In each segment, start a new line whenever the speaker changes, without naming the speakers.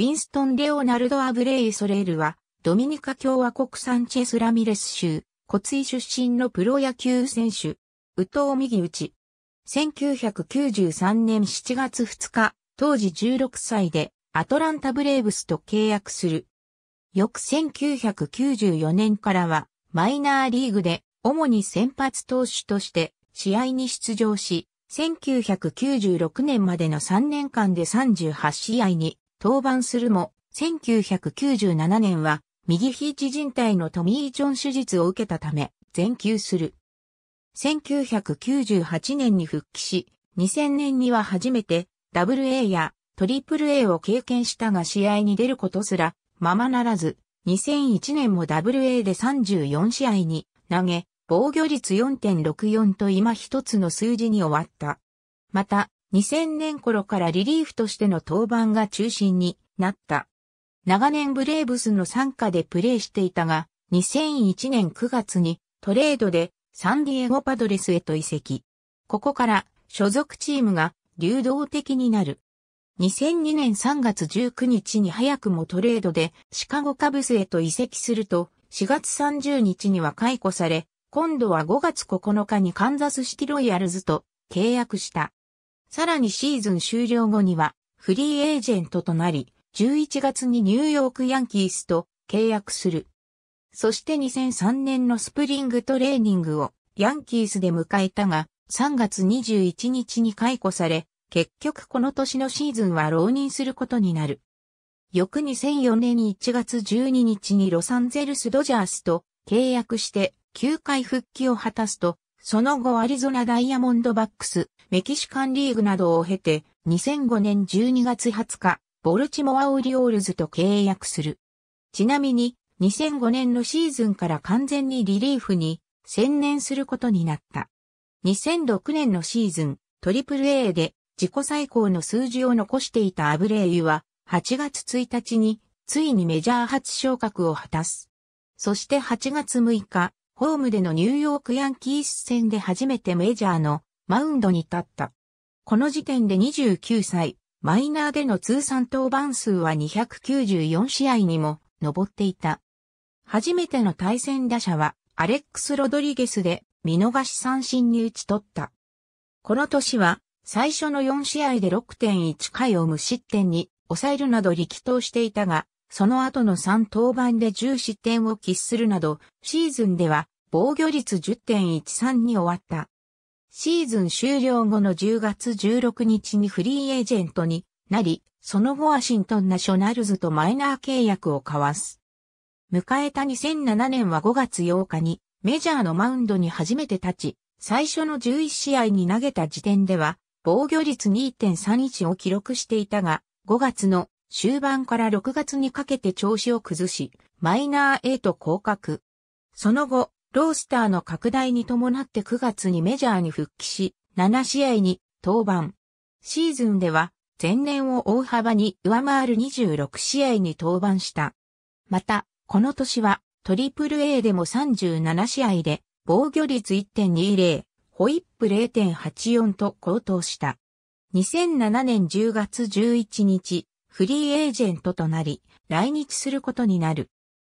ウィンストン・レオナルド・アブレイ・ソレールは、ドミニカ共和国サンチェス・ラミレス州、コツイ出身のプロ野球選手、ウトウ右ウチ。1993年7月2日、当時16歳で、アトランタ・ブレーブスと契約する。翌1994年からは、マイナーリーグで、主に先発投手として試合に出場し、1996年までの3年間で38試合に登板するも、1997年は右肘靭帯のトミー・ジョン手術を受けたため、全休する。1998年に復帰し、2000年には初めてル a やトリプル a を経験したが試合に出ることすらままならず、2001年もル a で34試合に投げ、防御率4.64と今一つの数字に終わった。また、2000年頃からリリーフとしての登板が中心になった。長年ブレーブスの参加でプレーしていたが、2001年9月にトレードでサンディエゴパドレスへと移籍。ここから所属チームが流動的になる。2002年3月19日に早くもトレードでシカゴカブスへと移籍すると、4月30日には解雇され、今度は5月9日にカンザスシティロイヤルズと契約した。さらにシーズン終了後にはフリーエージェントとなり、11月にニューヨークヤンキースと契約する。そして2003年のスプリングトレーニングをヤンキースで迎えたが、3月21日に解雇され、結局この年のシーズンは浪人することになる。翌2004年1月12日にロサンゼルスドジャースと契約して9回復帰を果たすと、その後アリゾナダイヤモンドバックス、メキシカンリーグなどを経て、2005年12月20日、ボルチモア・オリオールズと契約する。ちなみに、2005年のシーズンから完全にリリーフに専念することになった。2006年のシーズン、トリプル a で自己最高の数字を残していたアブレイユは、8月1日についにメジャー初昇格を果たす。そして8月6日、ホームでのニューヨークヤンキース戦で初めてメジャーのマウンドに立った。この時点で29歳、マイナーでの通算登板数は294試合にも上っていた。初めての対戦打者はアレックス・ロドリゲスで見逃し三振に打ち取った。この年は最初の4試合で6.1回を無失点に抑えるなど力投していたが、その後の3登板で10失点を喫するなど、シーズンでは防御率10.13に終わった。シーズン終了後の10月16日にフリーエージェントになり、その後ワシントンナショナルズとマイナー契約を交わす。迎えた2007年は5月8日にメジャーのマウンドに初めて立ち、最初の11試合に投げた時点では防御率2.31を記録していたが、5月の終盤から6月にかけて調子を崩し、マイナーへと降格。その後、ロースターの拡大に伴って9月にメジャーに復帰し、7試合に登板。シーズンでは前年を大幅に上回る26試合に登板した。また、この年はトリプル a でも37試合で防御率1.20、ホイップ0.84と高騰した。2007年10月11日、フリーエージェントとなり、来日することになる。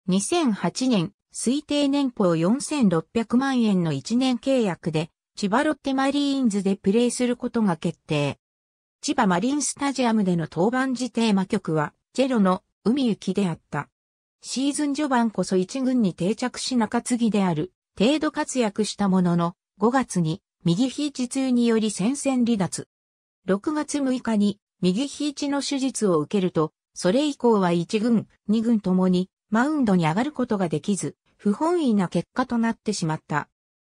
2008年推定年俸4600万円の1年契約で、千葉ロッテマリーンズでプレーすることが決定。千葉マリンスタジアムでの登板時テーマ曲は、ジェロの海行きであった。シーズン序盤こそ一軍に定着し中継ぎである、程度活躍したものの、5月に右肘痛により戦線離脱。6月6日に右肘の手術を受けると、それ以降は1軍、2軍ともにマウンドに上がることができず、不本意な結果となってしまった。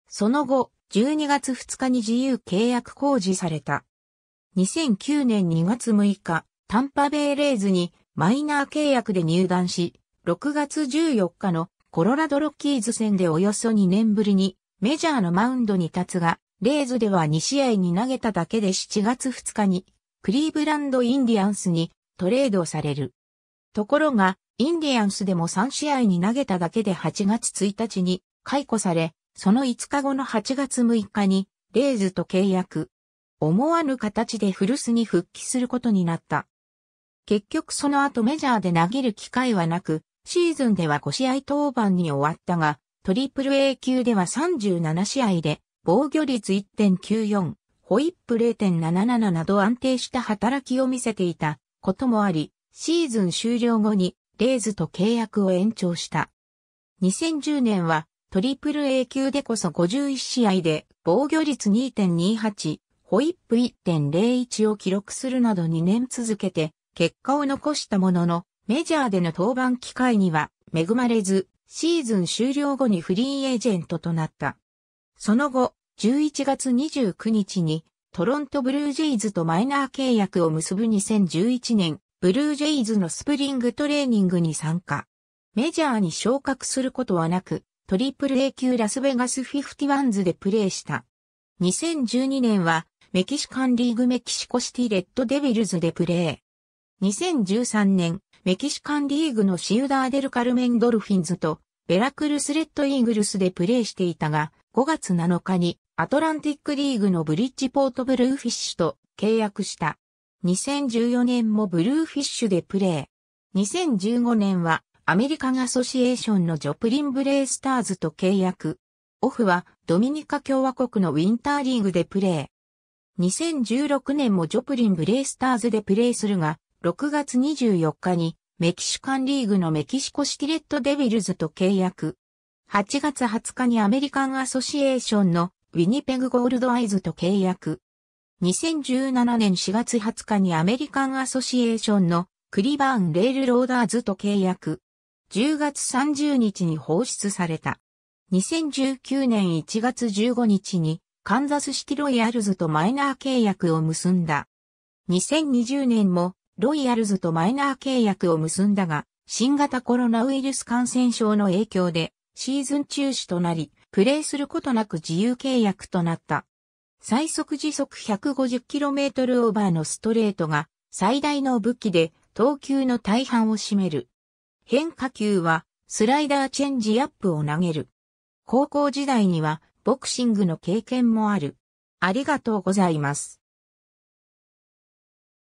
その後、12月2日に自由契約公示された。2009年2月6日、タンパベイレーズにマイナー契約で入団し、6月14日のコロラドロッキーズ戦でおよそ2年ぶりにメジャーのマウンドに立つが、レーズでは2試合に投げただけで7月2日にクリーブランドインディアンスにトレードされる。ところが、インディアンスでも3試合に投げただけで8月1日に解雇され、その5日後の8月6日にレイズと契約。思わぬ形で古巣に復帰することになった。結局その後メジャーで投げる機会はなく、シーズンでは5試合登板に終わったが、トリプル A 級では37試合で、防御率1.94、ホイップ0.77など安定した働きを見せていたこともあり、シーズン終了後にレイズと契約を延長した。2010年はトリプル A 級でこそ51試合で防御率2.28、ホイップ1.01を記録するなど2年続けて結果を残したもののメジャーでの登板機会には恵まれずシーズン終了後にフリーエージェントとなった。その後、11月29日にトロントブルージェイズとマイナー契約を結ぶ2011年ブルージェイズのスプリングトレーニングに参加。メジャーに昇格することはなく、トリプル A 級ラスベガス51ズでプレーした。2012年はメキシカンリーグメキシコシティレッドデビルズでプレー。2013年、メキシカンリーグのシウダーデルカルメンドルフィンズとベラクルスレッドイーグルスでプレーしていたが、5月7日にアトランティックリーグのブリッジポートブルーフィッシュと契約した。2014年もブルーフィッシュでプレー。2015年はアメリカンアソシエーションのジョプリンブレイスターズと契約。オフはドミニカ共和国のウィンターリーグでプレー。2016年もジョプリンブレイスターズでプレーするが、6月24日にメキシカンリーグのメキシコシティレッドデビルズと契約。8月20日にアメリカンアソシエーションのウィニペグゴールドアイズと契約。2017年4月20日にアメリカンアソシエーションのクリバーンレールローダーズと契約。10月30日に放出された。2019年1月15日にカンザスシティロイヤルズとマイナー契約を結んだ。2020年もロイヤルズとマイナー契約を結んだが、新型コロナウイルス感染症の影響でシーズン中止となり、プレーすることなく自由契約となった。最速時速 150km オーバーのストレートが最大の武器で投球の大半を占める。変化球はスライダーチェンジアップを投げる。高校時代にはボクシングの経験もある。ありがとうございます。